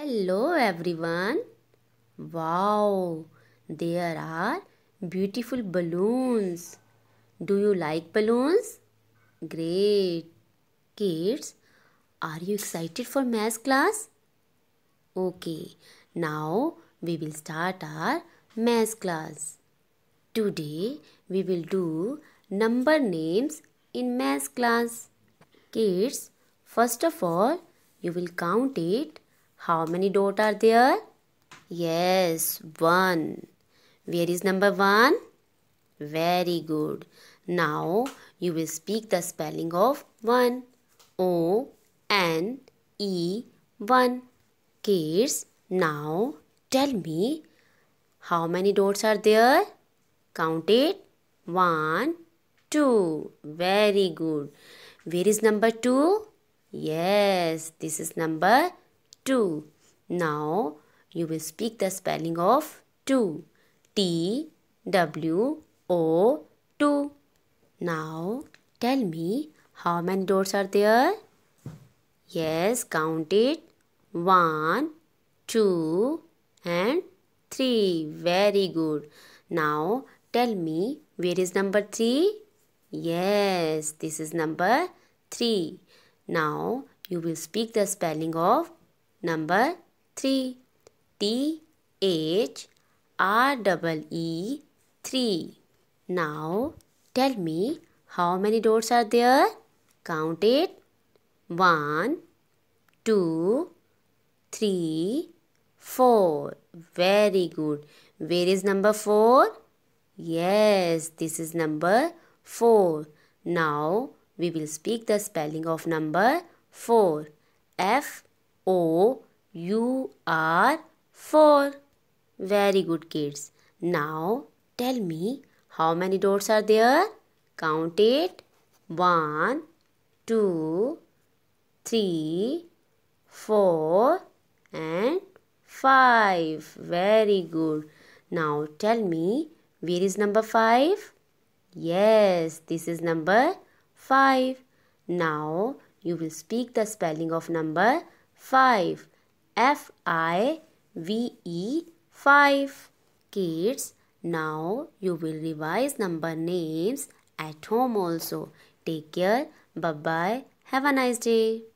Hello everyone. Wow, there are beautiful balloons. Do you like balloons? Great. Kids, are you excited for math class? Okay, now we will start our math class. Today we will do number names in math class. Kids, first of all, you will count it how many dot are there? Yes, one. Where is number one? Very good. Now you will speak the spelling of one. O N E one. Kids, now tell me how many dots are there? Count it. One, two. Very good. Where is number two? Yes, this is number two. Now you will speak the spelling of two. T W O 2. Now tell me how many doors are there? Yes, count it. 1, 2 and 3. Very good. Now tell me where is number 3? Yes, this is number 3. Now you will speak the spelling of Number 3. T H R double E 3. Now tell me how many dots are there? Count it. 1, 2, 3, 4. Very good. Where is number 4? Yes, this is number 4. Now, we will speak the spelling of number 4. F O, U, are 4. Very good kids. Now tell me how many dots are there? Count it. One, two, three, four, and 5. Very good. Now tell me where is number 5? Yes, this is number 5. Now you will speak the spelling of number five. F I V E five. Kids, now you will revise number names at home also. Take care. Bye bye. Have a nice day.